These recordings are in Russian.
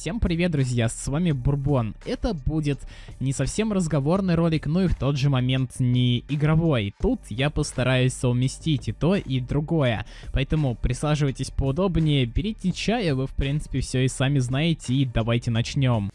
Всем привет, друзья, с вами Бурбон. Это будет не совсем разговорный ролик, но и в тот же момент не игровой. Тут я постараюсь совместить и то, и другое. Поэтому присаживайтесь поудобнее, берите чай, а вы в принципе все и сами знаете, и давайте начнем.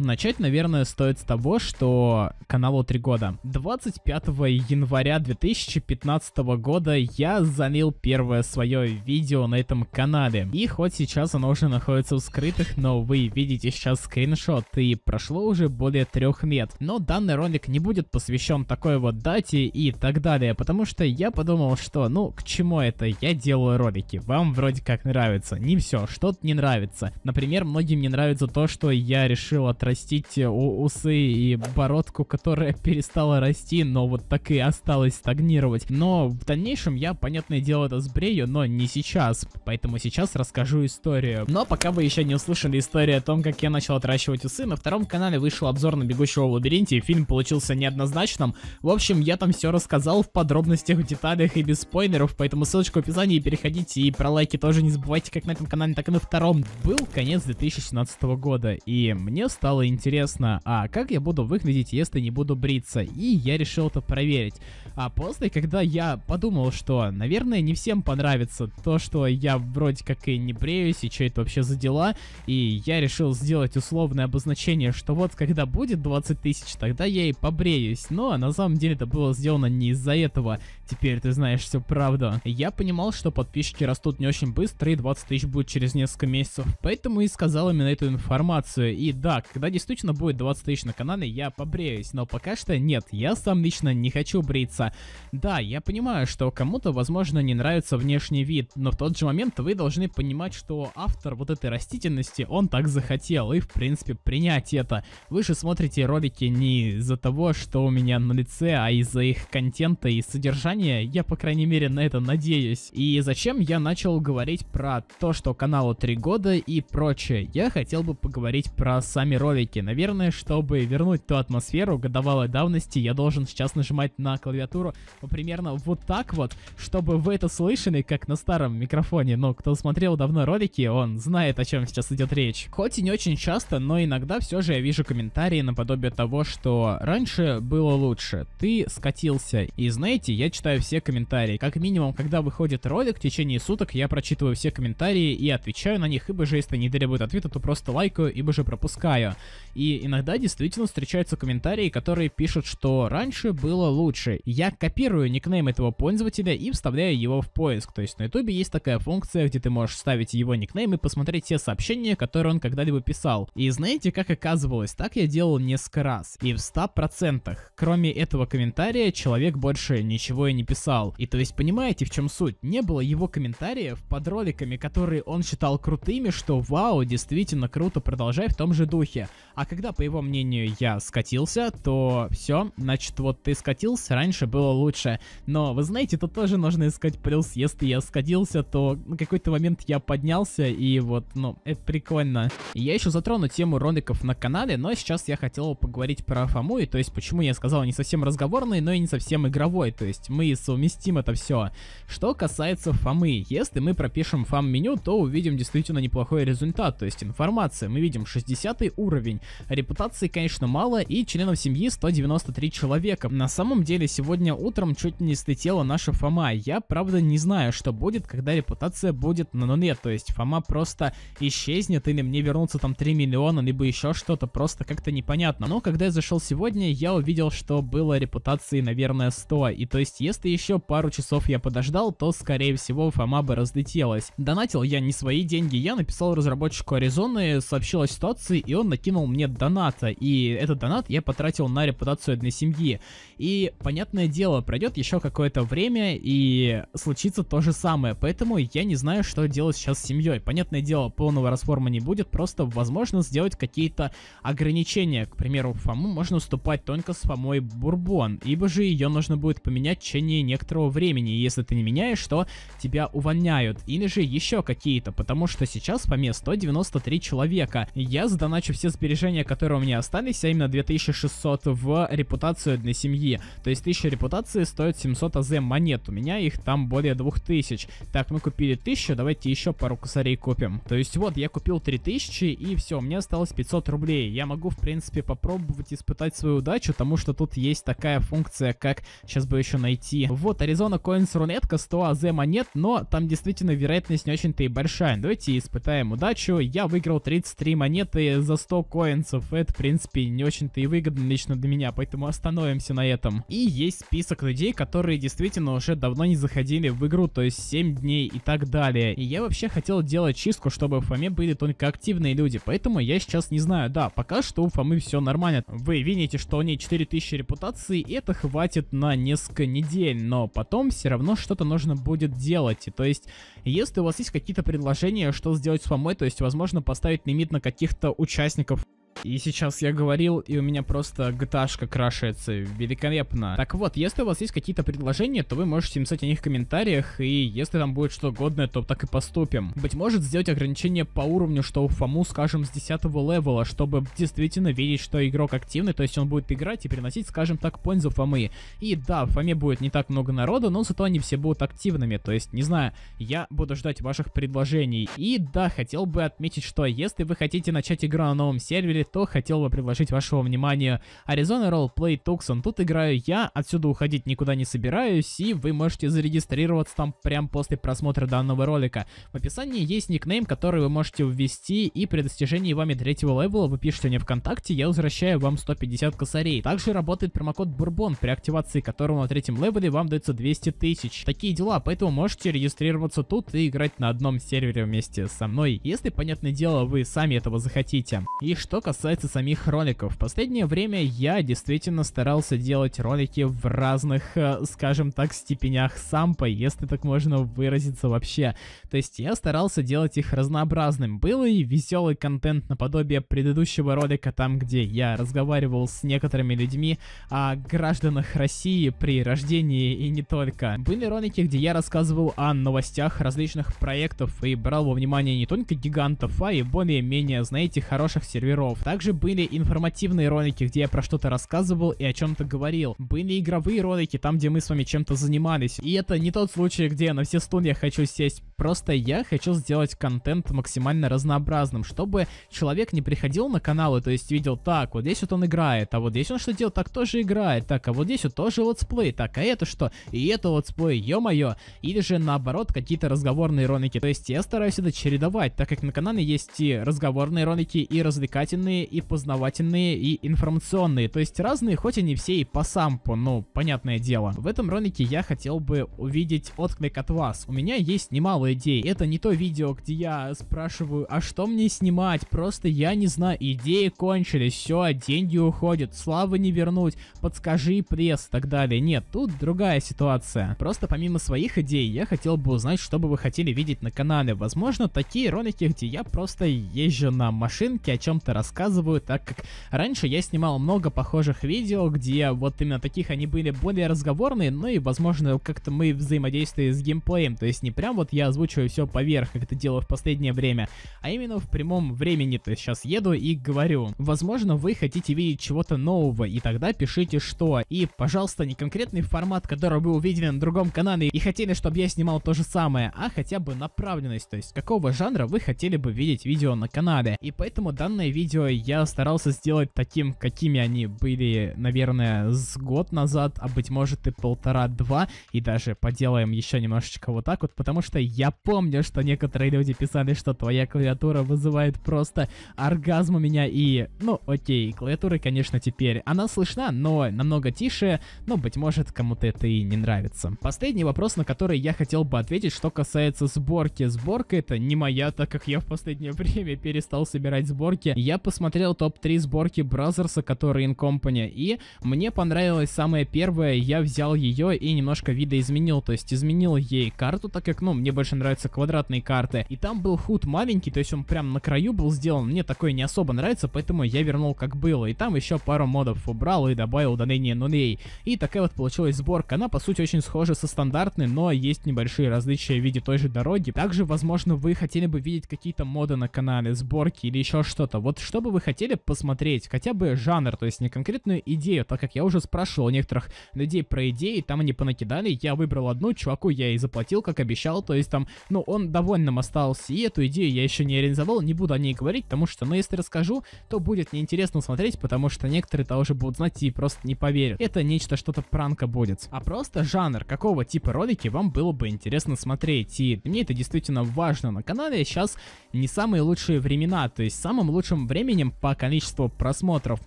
Начать, наверное, стоит с того, что каналу три года. 25 января 2015 года я залил первое свое видео на этом канале. И хоть сейчас оно уже находится в скрытых, но вы видите сейчас скриншот, и прошло уже более трех лет. Но данный ролик не будет посвящен такой вот дате и так далее, потому что я подумал, что ну к чему это, я делаю ролики, вам вроде как нравится, не все, что-то не нравится. Например, многим не нравится то, что я решил отразить отрастить э, усы и бородку, которая перестала расти, но вот так и осталась стагнировать. Но в дальнейшем я, понятное дело, это сбрею, но не сейчас. Поэтому сейчас расскажу историю. Но пока вы еще не услышали историю о том, как я начал отращивать усы, на втором канале вышел обзор на «Бегущего в лабиринте», и фильм получился неоднозначным. В общем, я там все рассказал в подробностях, в деталях и без спойлеров, поэтому ссылочку в описании, переходите и про лайки тоже не забывайте, как на этом канале, так и на втором. Был конец 2017 года, и мне стало стало интересно, а как я буду выглядеть, если не буду бриться? И я решил это проверить. А после, когда я подумал, что, наверное, не всем понравится то, что я вроде как и не бреюсь, и что это вообще за дела, и я решил сделать условное обозначение, что вот когда будет 20 тысяч, тогда я и побреюсь. Но на самом деле это было сделано не из-за этого. Теперь ты знаешь всю правду. Я понимал, что подписчики растут не очень быстро, и 20 тысяч будет через несколько месяцев. Поэтому и сказал именно эту информацию. И да, когда когда действительно будет 20 тысяч на канале, я побреюсь, но пока что нет, я сам лично не хочу бриться. Да, я понимаю, что кому-то, возможно, не нравится внешний вид, но в тот же момент вы должны понимать, что автор вот этой растительности, он так захотел, и в принципе принять это. Вы же смотрите ролики не из-за того, что у меня на лице, а из-за их контента и содержания, я по крайней мере на это надеюсь. И зачем я начал говорить про то, что каналу 3 года и прочее, я хотел бы поговорить про сами ролики навыки. Наверное, чтобы вернуть ту атмосферу годовалой давности, я должен сейчас нажимать на клавиатуру примерно вот так вот, чтобы вы это слышали, как на старом микрофоне. Но кто смотрел давно ролики, он знает, о чем сейчас идет речь. Хоть и не очень часто, но иногда все же я вижу комментарии наподобие того, что раньше было лучше. Ты скатился. И знаете, я читаю все комментарии. Как минимум, когда выходит ролик, в течение суток я прочитываю все комментарии и отвечаю на них, ибо же если не требует ответа, то просто лайкаю, ибо же пропускаю. И иногда действительно встречаются комментарии, которые пишут, что раньше было лучше. Я копирую никнейм этого пользователя и вставляю его в поиск. То есть на ютубе есть такая функция, где ты можешь ставить его никнейм и посмотреть все сообщения, которые он когда-либо писал. И знаете, как оказывалось, так я делал несколько раз. И в 100%. Кроме этого комментария, человек больше ничего и не писал. И то есть понимаете, в чем суть? Не было его комментариев под роликами, которые он считал крутыми, что вау, действительно круто, продолжай в том же духе. А когда, по его мнению, я скатился, то все, значит, вот ты скатился, раньше было лучше. Но, вы знаете, тут тоже нужно искать плюс. Если я скатился, то на какой-то момент я поднялся, и вот, ну, это прикольно. я еще затрону тему роликов на канале, но сейчас я хотел поговорить про Фому, и то есть, почему я сказал не совсем разговорный, но и не совсем игровой, то есть мы совместим это все. Что касается Фомы, если мы пропишем Фам-меню, то увидим действительно неплохой результат, то есть информация. Мы видим 60 уровень, уровень. Репутации, конечно, мало и членов семьи 193 человека. На самом деле, сегодня утром чуть не слетела наша Фома. Я, правда, не знаю, что будет, когда репутация будет на нуле, то есть Фома просто исчезнет или мне вернутся там 3 миллиона, либо еще что-то, просто как-то непонятно. Но когда я зашел сегодня, я увидел, что было репутации, наверное, 100. И то есть, если еще пару часов я подождал, то, скорее всего, Фома бы разлетелась. Донатил я не свои деньги, я написал разработчику Аризоны, сообщил о ситуации, и он накинул скинул мне доната, и этот донат я потратил на репутацию одной семьи. И, понятное дело, пройдет еще какое-то время, и случится то же самое, поэтому я не знаю, что делать сейчас с семьей. Понятное дело, полного расформа не будет, просто возможно сделать какие-то ограничения. К примеру, Фому можно уступать только с Фомой Бурбон, ибо же ее нужно будет поменять в течение некоторого времени, и если ты не меняешь, то тебя увольняют, или же еще какие-то, потому что сейчас в Фоме 193 человека. Я задоначу все сбережения, которые у меня остались, а именно 2600 в репутацию для семьи. То есть 1000 репутации стоит 700 АЗ монет, у меня их там более 2000. Так, мы купили 1000, давайте еще пару косарей купим. То есть вот, я купил 3000 и все, у меня осталось 500 рублей. Я могу, в принципе, попробовать испытать свою удачу, потому что тут есть такая функция, как сейчас бы еще найти. Вот, Arizona Coins рунетка, 100 АЗ монет, но там действительно вероятность не очень-то и большая. Давайте испытаем удачу. Я выиграл 33 монеты за 100 коинсов. Это, в принципе, не очень-то и выгодно лично для меня, поэтому остановимся на этом. И есть список людей, которые действительно уже давно не заходили в игру, то есть 7 дней и так далее. И я вообще хотел делать чистку, чтобы в Фоме были только активные люди, поэтому я сейчас не знаю. Да, пока что у Фомы все нормально. Вы видите, что у ней 4000 репутации, и это хватит на несколько недель, но потом все равно что-то нужно будет делать. И то есть если у вас есть какие-то предложения, что сделать с фомой, то есть, возможно, поставить лимит на каких-то участников и сейчас я говорил, и у меня просто gta крашается великолепно. Так вот, если у вас есть какие-то предложения, то вы можете написать о них в комментариях, и если там будет что годное, то так и поступим. Быть может сделать ограничение по уровню, что у Фому, скажем, с 10 левела, чтобы действительно видеть, что игрок активный, то есть он будет играть и приносить, скажем так, пользу Фомы. И да, в Фоме будет не так много народа, но зато они все будут активными, то есть, не знаю, я буду ждать ваших предложений. И да, хотел бы отметить, что если вы хотите начать игру на новом сервере, то хотел бы предложить вашего внимания. Arizona Roleplay Tucson. Тут играю я, отсюда уходить никуда не собираюсь, и вы можете зарегистрироваться там прямо после просмотра данного ролика. В описании есть никнейм, который вы можете ввести, и при достижении вами третьего левела вы пишете мне ВКонтакте, я возвращаю вам 150 косарей. Также работает промокод Бурбон, при активации которого на третьем левеле вам дается 200 тысяч. Такие дела, поэтому можете регистрироваться тут и играть на одном сервере вместе со мной, если, понятное дело, вы сами этого захотите. И что касается самих роликов. В последнее время я действительно старался делать ролики в разных, э, скажем так, степенях сампа, если так можно выразиться вообще. То есть я старался делать их разнообразным. Был и веселый контент наподобие предыдущего ролика, там где я разговаривал с некоторыми людьми о гражданах России при рождении и не только. Были ролики, где я рассказывал о новостях различных проектов и брал во внимание не только гигантов, а и более-менее, знаете, хороших серверов игроков. Также были информативные ролики, где я про что-то рассказывал и о чем-то говорил. Были игровые ролики, там, где мы с вами чем-то занимались. И это не тот случай, где на все стулья хочу сесть. Просто я хочу сделать контент максимально разнообразным, чтобы человек не приходил на каналы, то есть видел, так, вот здесь вот он играет, а вот здесь он что делает, так тоже играет, так, а вот здесь вот тоже летсплей, так, а это что? И это летсплей, ё-моё. Или же наоборот, какие-то разговорные ролики. То есть я стараюсь это чередовать, так как на канале есть и разговорные ролики, и развлекательные развлекательные, и познавательные, и информационные. То есть разные, хоть они все и по сампу, ну, понятное дело. В этом ролике я хотел бы увидеть отклик от вас. У меня есть немало идей. Это не то видео, где я спрашиваю, а что мне снимать? Просто я не знаю. Идеи кончились, все, деньги уходят, славы не вернуть, подскажи пресс и так далее. Нет, тут другая ситуация. Просто помимо своих идей, я хотел бы узнать, что бы вы хотели видеть на канале. Возможно, такие ролики, где я просто езжу на машинке, о чем-то рассказываю рассказываю, так как раньше я снимал много похожих видео, где вот именно таких они были более разговорные, ну и, возможно, как-то мы взаимодействие с геймплеем, то есть не прям вот я озвучиваю все поверх, как это делаю в последнее время, а именно в прямом времени, то есть сейчас еду и говорю. Возможно, вы хотите видеть чего-то нового, и тогда пишите что. И, пожалуйста, не конкретный формат, который вы увидели на другом канале и хотели, чтобы я снимал то же самое, а хотя бы направленность, то есть какого жанра вы хотели бы видеть видео на канале. И поэтому данное видео я старался сделать таким, какими они были, наверное, с год назад, а быть может и полтора-два, и даже поделаем еще немножечко вот так вот, потому что я помню, что некоторые люди писали, что твоя клавиатура вызывает просто оргазм у меня, и, ну, окей, клавиатура, конечно, теперь, она слышна, но намного тише, но, быть может, кому-то это и не нравится. Последний вопрос, на который я хотел бы ответить, что касается сборки. Сборка это не моя, так как я в последнее время перестал собирать сборки. Я посмотрел посмотрел топ-3 сборки Бразерса, которые in company, и мне понравилась самая первая, я взял ее и немножко видоизменил, то есть изменил ей карту, так как, ну, мне больше нравятся квадратные карты, и там был худ маленький, то есть он прям на краю был сделан, мне такой не особо нравится, поэтому я вернул как было, и там еще пару модов убрал и добавил удаление нулей, и такая вот получилась сборка, она по сути очень схожа со стандартной, но есть небольшие различия в виде той же дороги, также, возможно, вы хотели бы видеть какие-то моды на канале, сборки или еще что-то, вот чтобы бы вы хотели посмотреть, хотя бы жанр, то есть не конкретную идею, так как я уже спрашивал некоторых людей про идеи, там они понакидали, я выбрал одну, чуваку я и заплатил, как обещал, то есть там, ну, он довольным остался, и эту идею я еще не реализовал, не буду о ней говорить, потому что, ну, если расскажу, то будет неинтересно смотреть, потому что некоторые тоже будут знать и просто не поверят. Это нечто, что-то пранка будет. А просто жанр, какого типа ролики вам было бы интересно смотреть, и мне это действительно важно на канале, сейчас не самые лучшие времена, то есть самым лучшим временем временем по количеству просмотров,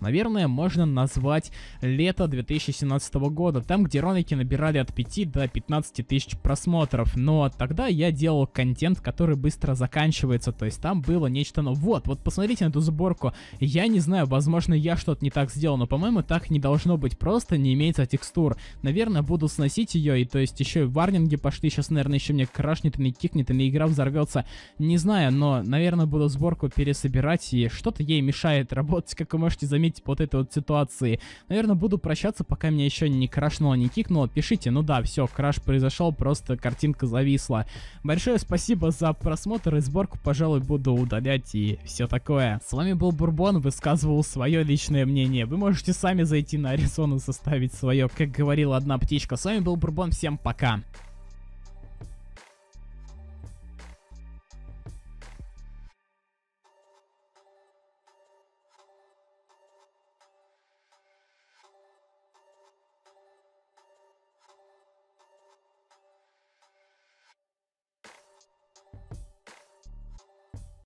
наверное, можно назвать лето 2017 года, там, где ролики набирали от 5 до 15 тысяч просмотров. Но тогда я делал контент, который быстро заканчивается, то есть там было нечто, Но вот, вот посмотрите на эту сборку. Я не знаю, возможно, я что-то не так сделал, но, по-моему, так не должно быть, просто не имеется текстур. Наверное, буду сносить ее, и то есть еще и варнинги пошли, сейчас, наверное, еще мне крашнет, и не кикнет, и на игра взорвется. Не знаю, но, наверное, буду сборку пересобирать и что-то ей мешает работать, как вы можете заметить по вот этой вот ситуации. Наверное, буду прощаться, пока меня еще не крашнуло, не кикнуло. Пишите, ну да, все, краш произошел, просто картинка зависла. Большое спасибо за просмотр и сборку, пожалуй, буду удалять и все такое. С вами был Бурбон, высказывал свое личное мнение. Вы можете сами зайти на Аризону, составить свое, как говорила одна птичка. С вами был Бурбон, всем пока.